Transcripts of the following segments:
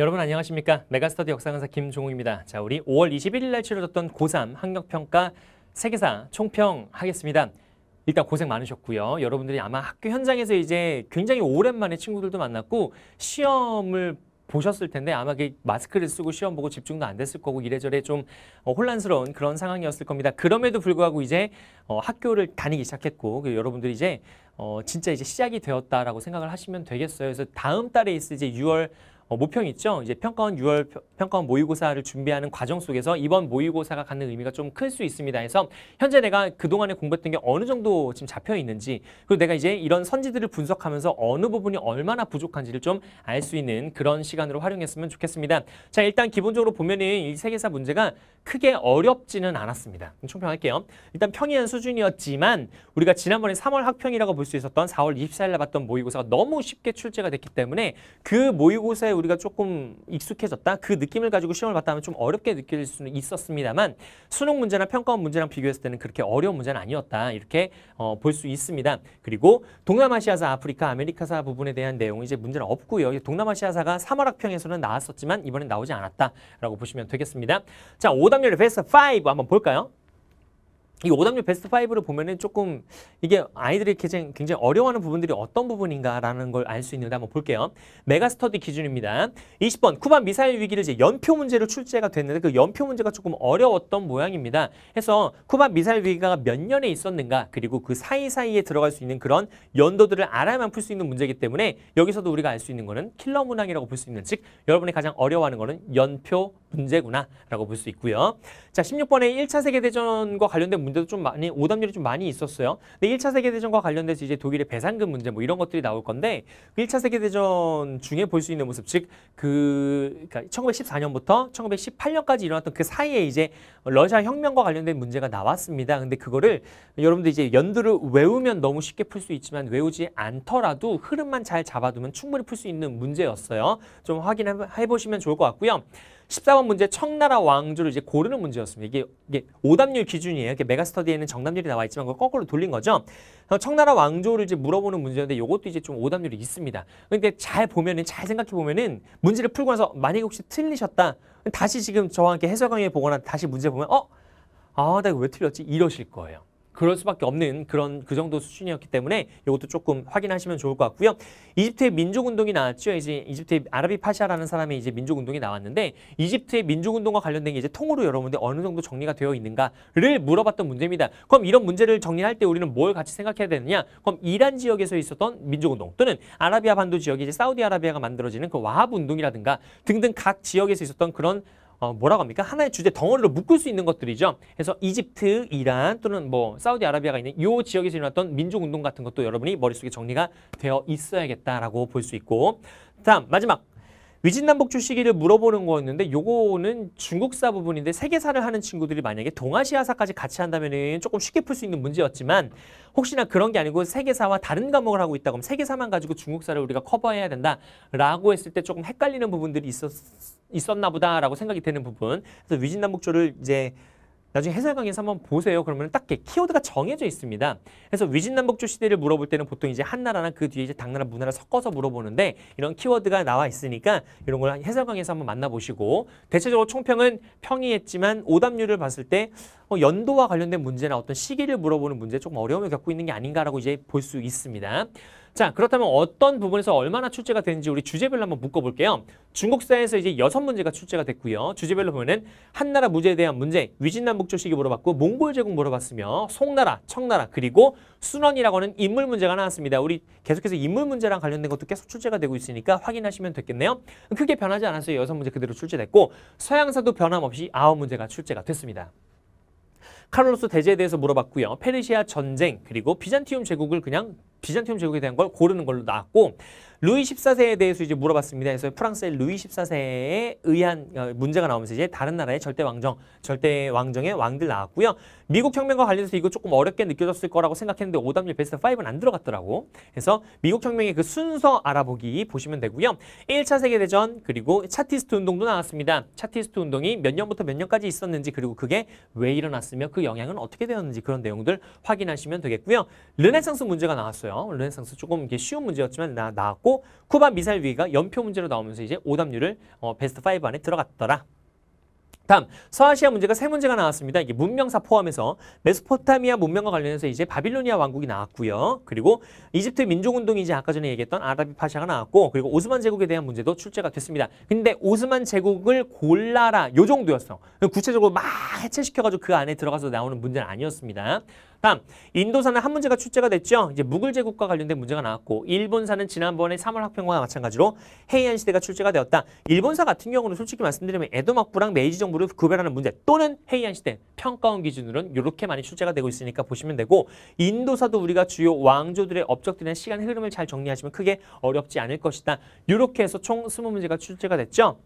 여러분 안녕하십니까? 메가스터디 역사강사 김종욱입니다. 자, 우리 5월 21일 날 치러졌던 고3 학력평가 세계사 총평하겠습니다. 일단 고생 많으셨고요. 여러분들이 아마 학교 현장에서 이제 굉장히 오랜만에 친구들도 만났고 시험을 보셨을 텐데 아마 그 마스크를 쓰고 시험 보고 집중도 안 됐을 거고 이래저래 좀 어, 혼란스러운 그런 상황이었을 겁니다. 그럼에도 불구하고 이제 어, 학교를 다니기 시작했고 그 여러분들이 이제 어, 진짜 이제 시작이 되었다라고 생각을 하시면 되겠어요. 그래서 다음 달에 있을 이제 6월 어, 모평 있죠? 이제 평가원 6월 평가원 모의고사를 준비하는 과정 속에서 이번 모의고사가 갖는 의미가 좀 클 수 있습니다. 해서 현재 내가 그동안에 공부했던 게 어느 정도 지금 잡혀 있는지 그리고 내가 이제 이런 선지들을 분석하면서 어느 부분이 얼마나 부족한지를 좀 알 수 있는 그런 시간으로 활용했으면 좋겠습니다. 자, 일단 기본적으로 보면은 이 세계사 문제가 크게 어렵지는 않았습니다. 총평할게요. 일단 평이한 수준이었지만 우리가 지난번에 3월 학평이라고 볼 수 있었던 4월 24일 날 봤던 모의고사가 너무 쉽게 출제가 됐기 때문에 그 모의고사의 우리가 조금 익숙해졌다. 그 느낌을 가지고 시험을 봤다면 좀 어렵게 느낄 수는 있었습니다만 수능 문제나 평가원 문제랑 비교했을 때는 그렇게 어려운 문제는 아니었다. 이렇게 어, 볼수 있습니다. 그리고 동남아시아사, 아프리카, 아메리카사 부분에 대한 내용이 이제 문제는 없고요. 동남아시아사가 3월 학평에서는 나왔었지만 이번엔 나오지 않았다라고 보시면 되겠습니다. 자, 5단률 베스트 5 한번 볼까요? 이 오답률 베스트 5를 보면은 조금 이게 아이들이 굉장히, 굉장히 어려워하는 부분들이 어떤 부분인가라는 걸 알 수 있는데 한번 볼게요. 메가스터디 기준입니다. 20번 쿠바 미사일 위기를 이제 연표 문제로 출제가 됐는데 그 연표 문제가 조금 어려웠던 모양입니다. 해서 쿠바 미사일 위기가 몇 년에 있었는가 그리고 그 사이사이에 들어갈 수 있는 그런 연도들을 알아야만 풀 수 있는 문제이기 때문에 여기서도 우리가 알 수 있는 거는 킬러 문항이라고 볼 수 있는 즉 여러분이 가장 어려워하는 거는 연표 문제구나라고 볼 수 있고요. 자, 16번에 1차 세계대전과 관련된 문제도 좀 많이 오답률이 좀 많이 있었어요. 근데 1차 세계대전과 관련돼서 이제 독일의 배상금 문제 뭐 이런 것들이 나올 건데 그 1차 세계대전 중에 볼 수 있는 모습 즉그 그러니까 1914년부터 1918년까지 일어났던 그 사이에 이제 러시아 혁명과 관련된 문제가 나왔습니다. 근데 그거를 여러분들 이제 연두를 외우면 너무 쉽게 풀 수 있지만 외우지 않더라도 흐름만 잘 잡아두면 충분히 풀 수 있는 문제였어요. 좀 확인해 보시면 좋을 것 같고요. 14번 문제 청나라 왕조를 이제 고르는 문제였습니다. 이게, 이게 오답률 기준이에요. 이게 메가스터디에는 정답률이 나와 있지만 그걸 거꾸로 돌린 거죠. 청나라 왕조를 이제 물어보는 문제인데 이것도 이제 좀 오답률이 있습니다. 근데 잘 보면은 잘 생각해 보면은 문제를 풀고 나서 만약에 혹시 틀리셨다. 다시 지금 저와 함께 해설 강의 보거나 다시 문제 보면 어? 아, 내가 왜 틀렸지? 이러실 거예요. 그럴 수밖에 없는 그런 그 정도 수준이었기 때문에 이것도 조금 확인하시면 좋을 것 같고요. 이집트의 민족운동이 나왔죠. 이제 이집트의 아라비 파샤라는 사람의 이제 민족운동이 나왔는데 이집트의 민족운동과 관련된 게 이제 통으로 여러분들 어느 정도 정리가 되어 있는가를 물어봤던 문제입니다. 그럼 이런 문제를 정리할 때 우리는 뭘 같이 생각해야 되느냐? 그럼 이란 지역에서 있었던 민족운동 또는 아라비아 반도 지역이 이제 사우디아라비아가 만들어지는 그 와합 운동이라든가 등등 각 지역에서 있었던 그런 어, 뭐라고 합니까? 하나의 주제 덩어리로 묶을 수 있는 것들이죠. 그래서 이집트, 이란 또는 뭐 사우디아라비아가 있는 이 지역에서 일어났던 민족운동 같은 것도 여러분이 머릿속에 정리가 되어 있어야겠다라고 볼 수 있고 다음 마지막 위진남북 출시기를 물어보는 거였는데 요거는 중국사 부분인데 세계사를 하는 친구들이 만약에 동아시아사까지 같이 한다면 조금 쉽게 풀 수 있는 문제였지만 혹시나 그런 게 아니고 세계사와 다른 과목을 하고 있다 고 하면 세계사만 가지고 중국사를 우리가 커버해야 된다라고 했을 때 조금 헷갈리는 부분들이 있었, 있었나 보다라고 생각이 되는 부분 그래서 위진남북조를 이제 나중에 해설 강의에서 한번 보세요. 그러면 딱 키워드가 정해져 있습니다. 그래서 위진남북조 시대를 물어볼 때는 보통 이제 한 나라나 그 뒤에 이제 당나라 문화를 섞어서 물어보는데 이런 키워드가 나와 있으니까 이런 걸 해설 강의에서 한번 만나보시고 대체적으로 총평은 평이했지만 오답률을 봤을 때 어, 연도와 관련된 문제나 어떤 시기를 물어보는 문제 조금 어려움을 겪고 있는 게 아닌가라고 이제 볼 수 있습니다. 자, 그렇다면 어떤 부분에서 얼마나 출제가 되는지 우리 주제별로 한번 묶어볼게요. 중국사에서 이제 여섯 문제가 출제가 됐고요. 주제별로 보면은 한나라 무제에 대한 문제, 위진남북조식이 물어봤고 몽골 제국 물어봤으며 송나라, 청나라 그리고 순원이라고 하는 인물 문제가 나왔습니다. 우리 계속해서 인물 문제랑 관련된 것도 계속 출제가 되고 있으니까 확인하시면 됐겠네요. 크게 변하지 않았어요. 여섯 문제 그대로 출제됐고 서양사도 변함없이 아홉 문제가 출제가 됐습니다. 카를로스 대제에 대해서 물어봤고요. 페르시아 전쟁 그리고 비잔티움 제국을 그냥 비잔티움 제국에 대한 걸 고르는 걸로 나왔고 루이 14세에 대해서 이제 물어봤습니다. 그래서 프랑스의 루이 14세에 의한 어, 문제가 나오면서 이제 다른 나라의 절대 왕정, 절대 왕정의 왕들 나왔고요. 미국 혁명과 관련해서 이거 조금 어렵게 느껴졌을 거라고 생각했는데 오답률 베스트 5는 안 들어갔더라고. 그래서 미국 혁명의 그 순서 알아보기 보시면 되고요. 1차 세계대전 그리고 차티스트 운동도 나왔습니다. 차티스트 운동이 몇 년부터 몇 년까지 있었는지 그리고 그게 왜 일어났으며 그 영향은 어떻게 되었는지 그런 내용들 확인하시면 되겠고요. 르네상스 문제가 나왔어요. 르네상스 조금 이게 쉬운 문제였지만 나, 나왔고 쿠바 미사일 위기가 연표 문제로 나오면서 이제 오답률을 어, 베스트 5 안에 들어갔더라. 다음 서아시아 문제가 세 문제가 나왔습니다. 이게 문명사 포함해서 메소포타미아 문명과 관련해서 이제 바빌로니아 왕국이 나왔고요. 그리고 이집트 민족운동이 이제 아까 전에 얘기했던 아라비 파샤가 나왔고 그리고 오스만 제국에 대한 문제도 출제가 됐습니다. 근데 오스만 제국을 골라라 요 정도였어. 구체적으로 막 해체시켜가지고 그 안에 들어가서 나오는 문제는 아니었습니다. 다음 인도사는 한 문제가 출제가 됐죠. 이제 무굴 제국과 관련된 문제가 나왔고 일본사는 지난번에 3월 학평과 마찬가지로 헤이안 시대가 출제가 되었다. 일본사 같은 경우는 솔직히 말씀드리면 에도 막부랑 메이지 정부 그룹 구별하는 문제 또는 헤이안 시대 평가원 기준으로는 이렇게 많이 출제가 되고 있으니까 보시면 되고 인도사도 우리가 주요 왕조들의 업적들이나 시간 흐름을 잘 정리하시면 크게 어렵지 않을 것이다. 이렇게 해서 총 스무 문제가 출제가 됐죠.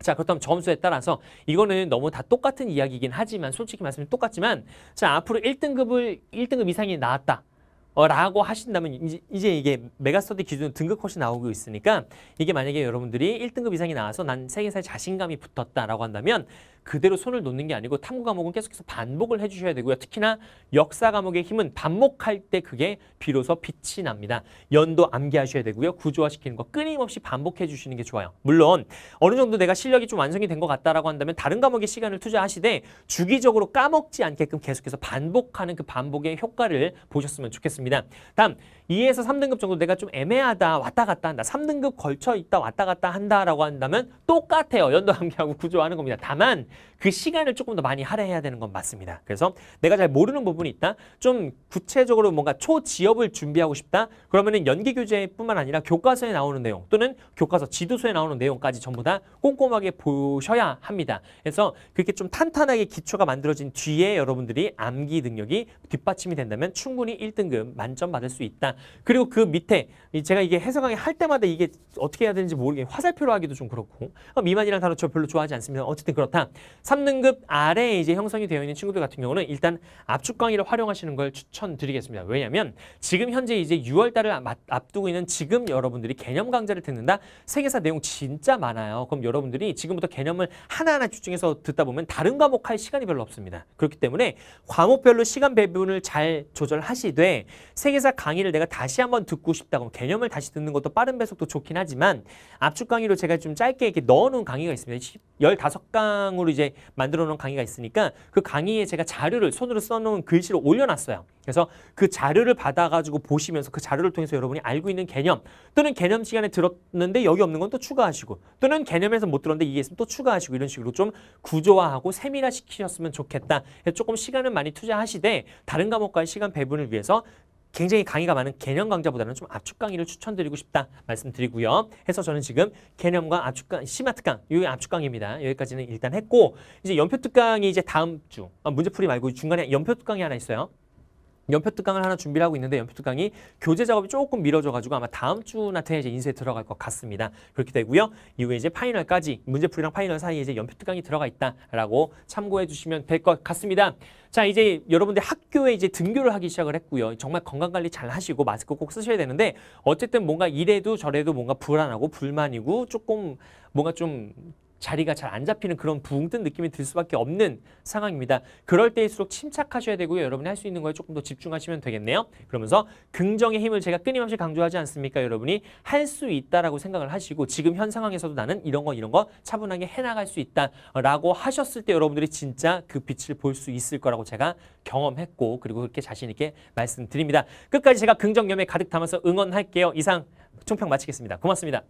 자 그렇다면 점수에 따라서 이거는 너무 다 똑같은 이야기이긴 하지만 솔직히 말씀드리면 똑같지만 자 앞으로 1등급을 1등급 이상이 나왔다. 어, 라고 하신다면 이제, 이제 이게 메가스터디 기준 등급컷이 나오고 있으니까 이게 만약에 여러분들이 1등급 이상이 나와서 난 세계사에 자신감이 붙었다라고 한다면 그대로 손을 놓는 게 아니고 탐구 과목은 계속해서 반복을 해주셔야 되고요. 특히나 역사 과목의 힘은 반복할 때 그게 비로소 빛이 납니다. 연도 암기하셔야 되고요. 구조화시키는 거 끊임없이 반복해 주시는 게 좋아요. 물론 어느 정도 내가 실력이 좀 완성이 된 것 같다라고 한다면 다른 과목에 시간을 투자하시되 주기적으로 까먹지 않게끔 계속해서 반복하는 그 반복의 효과를 보셨으면 좋겠습니다. 되습니다 다음 2에서 3등급 정도 내가 좀 애매하다 왔다 갔다 한다 3등급 걸쳐 있다 왔다 갔다 한다라고 한다면 똑같아요 연도 함기하고 구조하는 겁니다 다만 그 시간을 조금 더 많이 할애해야 되는 건 맞습니다 그래서 내가 잘 모르는 부분이 있다 좀 구체적으로 뭔가 초지업을 준비하고 싶다 그러면은 연기 교재뿐만 아니라 교과서에 나오는 내용 또는 교과서 지도서에 나오는 내용까지 전부 다 꼼꼼하게 보셔야 합니다 그래서 그렇게 좀 탄탄하게 기초가 만들어진 뒤에 여러분들이 암기 능력이 뒷받침이 된다면 충분히 1등급 만점 받을 수 있다. 그리고 그 밑에 제가 이게 해석하기 할 때마다 이게 어떻게 해야 되는지 모르게 화살표로 하기도 좀 그렇고 어, 미만이랑 단어 저 별로 좋아하지 않습니다. 어쨌든 그렇다. 3등급 아래에 이제 형성이 되어 있는 친구들 같은 경우는 일단 압축 강의를 활용하시는 걸 추천드리겠습니다. 왜냐하면 지금 현재 이제 6월 달을 아, 앞두고 있는 지금 여러분들이 개념 강좌를 듣는다. 세계사 내용 진짜 많아요. 그럼 여러분들이 지금부터 개념을 하나하나 집중해서 듣다 보면 다른 과목 할 시간이 별로 없습니다. 그렇기 때문에 과목별로 시간 배분을 잘 조절하시되 세계사 강의를 내가 다시 한번 듣고 싶다 고 개념을 다시 듣는 것도 빠른 배속도 좋긴 하지만 압축 강의로 제가 좀 짧게 이렇게 넣어놓은 강의가 있습니다. 15강으로 이제 만들어 놓은 강의가 있으니까 그 강의에 제가 자료를 손으로 써놓은 글씨로 올려놨어요. 그래서 그 자료를 받아가지고 보시면서 그 자료를 통해서 여러분이 알고 있는 개념 또는 개념 시간에 들었는데 여기 없는 건 또 추가하시고 또는 개념에서 못 들었는데 이게 있으면 또 추가하시고 이런 식으로 좀 구조화하고 세밀화시키셨으면 좋겠다. 조금 시간을 많이 투자하시되 다른 과목과의 시간 배분을 위해서 굉장히 강의가 많은 개념 강좌보다는 좀 압축 강의를 추천드리고 싶다 말씀드리고요. 해서 저는 지금 개념과 압축 강, 시마트 강, 이 압축 강의입니다. 여기까지는 일단 했고 이제 연표 특강이 이제 다음 주 아, 문제풀이 말고 중간에 연표 특강이 하나 있어요. 연표 특강을 하나 준비를 하고 있는데 연표 특강이 교재 작업이 조금 미뤄져가지고 아마 다음 주나트에 이제 인쇄 들어갈 것 같습니다. 그렇게 되고요. 이후에 이제 파이널까지 문제풀이랑 파이널 사이에 이제 연표 특강이 들어가 있다라고 참고해 주시면 될 것 같습니다. 자 이제 여러분들 학교에 이제 등교를 하기 시작을 했고요. 정말 건강관리 잘 하시고 마스크 꼭 쓰셔야 되는데 어쨌든 뭔가 이래도 저래도 뭔가 불안하고 불만이고 조금 뭔가 좀 자리가 잘 안 잡히는 그런 붕뜬 느낌이 들 수밖에 없는 상황입니다. 그럴 때일수록 침착하셔야 되고요. 여러분이 할 수 있는 거에 조금 더 집중하시면 되겠네요. 그러면서 긍정의 힘을 제가 끊임없이 강조하지 않습니까? 여러분이 할 수 있다라고 생각을 하시고 지금 현 상황에서도 나는 이런 거 이런 거 차분하게 해나갈 수 있다라고 하셨을 때 여러분들이 진짜 그 빛을 볼 수 있을 거라고 제가 경험했고 그리고 그렇게 자신 있게 말씀드립니다. 끝까지 제가 긍정염에 가득 담아서 응원할게요. 이상 총평 마치겠습니다. 고맙습니다.